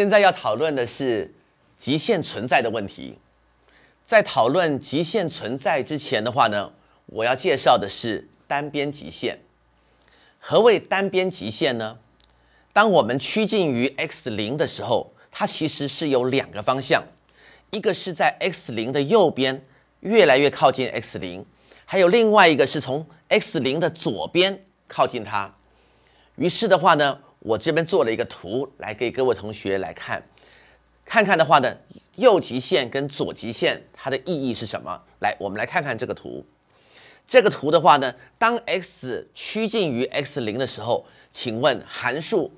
现在要讨论的是极限存在的问题。在讨论极限存在之前的话呢，我要介绍的是单边极限。何谓单边极限呢？当我们趋近于 x 零的时候，它其实是有两个方向，一个是在 x 零的右边越来越靠近 x 零，还有另外一个是从 x 零的左边靠近它。于是的话呢？我这边做了一个图来给各位同学来看，看看的话呢，右极限跟左极限它的意义是什么？来，我们来看看这个图。这个图的话呢，当 x 趋近于 x 零的时候，请问函数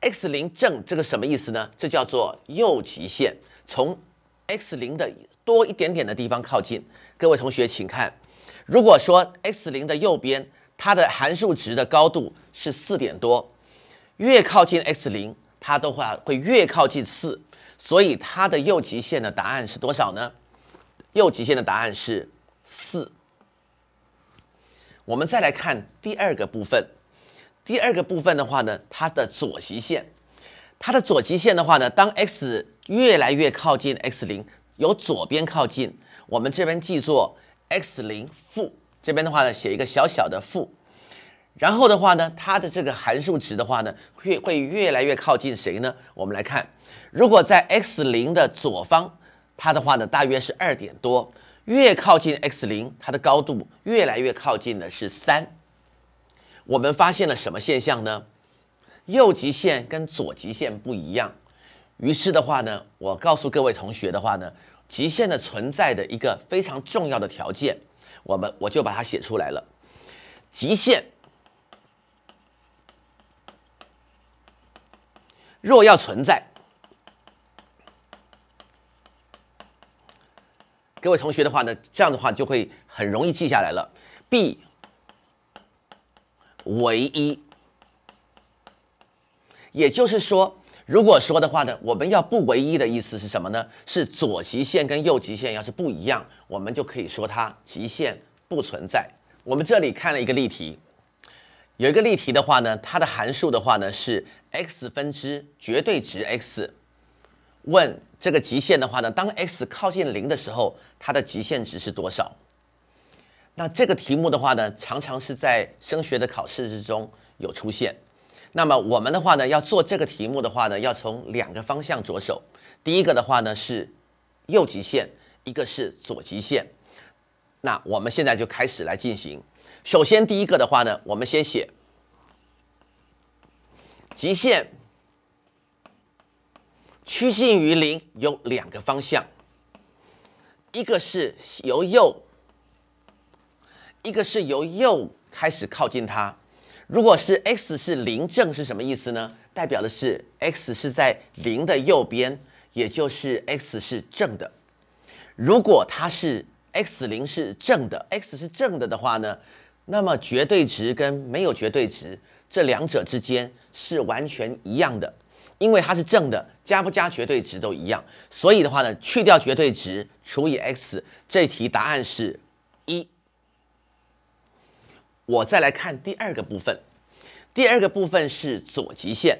x 零正这个什么意思呢？这叫做右极限，从 x 零的多一点点的地方靠近。各位同学，请看，如果说 x 零的右边。它的函数值的高度是四点多，越靠近 x 零，它的话会越靠近四，所以它的右极限的答案是多少呢？右极限的答案是四。我们再来看第二个部分，第二个部分的话呢，它的左极限，它的左极限的话呢，当 x 越来越靠近 x 零，由左边靠近，我们这边记作 x 零负。这边的话呢，写一个小小的负，然后的话呢，它的这个函数值的话呢，会会越来越靠近谁呢？我们来看，如果在 x 零的左方，它的话呢，大约是二点多，越靠近 x 零，它的高度越来越靠近的是三。我们发现了什么现象呢？右极限跟左极限不一样。于是的话呢，我告诉各位同学的话呢，极限的存在的一个非常重要的条件。我们我就把它写出来了，极限若要存在，各位同学的话呢，这样的话就会很容易记下来了。b 唯一，也就是说。如果说的话呢，我们要不唯一的意思是什么呢？是左极限跟右极限要是不一样，我们就可以说它极限不存在。我们这里看了一个例题，有一个例题的话呢，它的函数的话呢是 x 分之绝对值 x，问这个极限的话呢，当 x 靠近零的时候，它的极限值是多少？那这个题目的话呢，常常是在升学的考试之中有出现。那么我们的话呢，要做这个题目的话呢，要从两个方向着手。第一个的话呢是右极限，一个是左极限。那我们现在就开始来进行。首先第一个的话呢，我们先写极限趋近于零有两个方向，一个是由右，一个是由右开始靠近它。如果是 x 是零正是什么意思呢？代表的是 x 是在零的右边，也就是 x 是正的。如果它是 x 零是正的，x 是正的的话呢，那么绝对值跟没有绝对值这两者之间是完全一样的，因为它是正的，加不加绝对值都一样。所以的话呢，去掉绝对值除以 x，这题答案是一。我再来看第二个部分，第二个部分是左极限。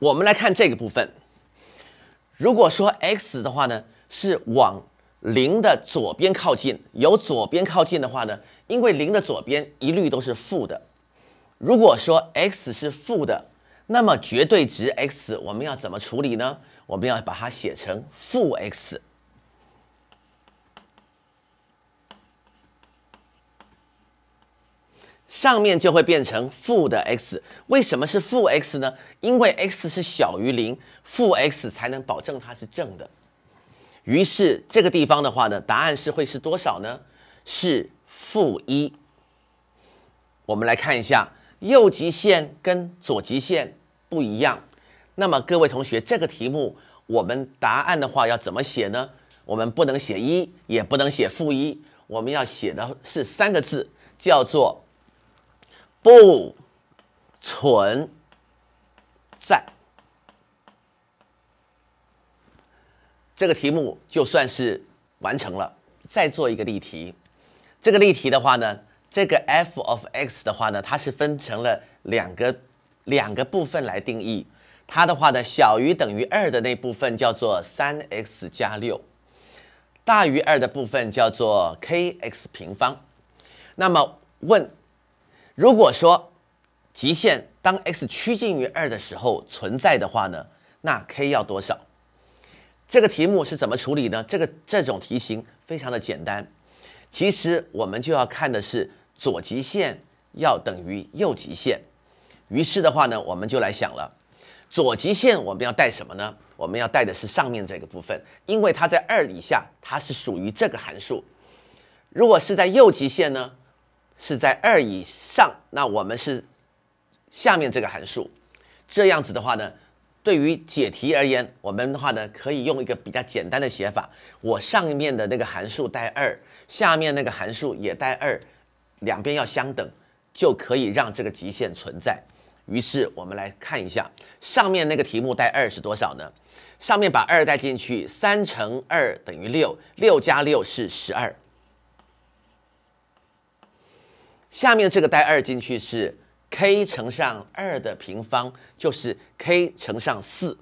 我们来看这个部分，如果说 x 的话呢，是往零的左边靠近，由左边靠近的话呢，因为零的左边一律都是负的，如果说 x 是负的。那么绝对值 x 我们要怎么处理呢？我们要把它写成负 x，上面就会变成负的 x。为什么是负 x 呢？因为 x 是小于零，负 x 才能保证它是正的。于是这个地方的话呢，答案是会是多少呢？是负一。我们来看一下右极限跟左极限。不一样，那么各位同学，这个题目我们答案的话要怎么写呢？我们不能写一，也不能写负一，我们要写的是三个字，叫做“不存在”。这个题目就算是完成了。再做一个例题，这个例题的话呢，这个 f of x 的话呢，它是分成了两个。两个部分来定义它的话呢，小于等于二的那部分叫做三 x 加六，大于二的部分叫做 kx 平方。那么问，如果说极限当 x 趋近于二的时候存在的话呢，那 k 要多少？这个题目是怎么处理呢？这个这种题型非常的简单，其实我们就要看的是左极限要等于右极限。于是的话呢，我们就来想了，左极限我们要带什么呢？我们要带的是上面这个部分，因为它在二以下，它是属于这个函数。如果是在右极限呢，是在二以上，那我们是下面这个函数。这样子的话呢，对于解题而言，我们的话呢可以用一个比较简单的写法，我上面的那个函数带二，下面那个函数也带二，两边要相等，就可以让这个极限存在。于是我们来看一下上面那个题目带二是多少呢？上面把二代进去，三乘二等于六，六加六是十二。下面这个带二进去是 k 乘上二的平方，就是 k 乘上四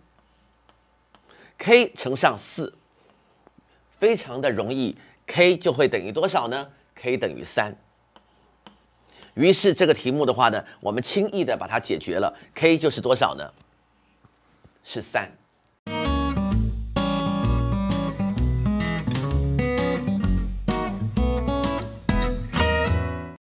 ，k 乘上四，非常的容易，k 就会等于多少呢？k 等于三。于是这个题目的话呢，我们轻易的把它解决了，k 就是多少呢？是三。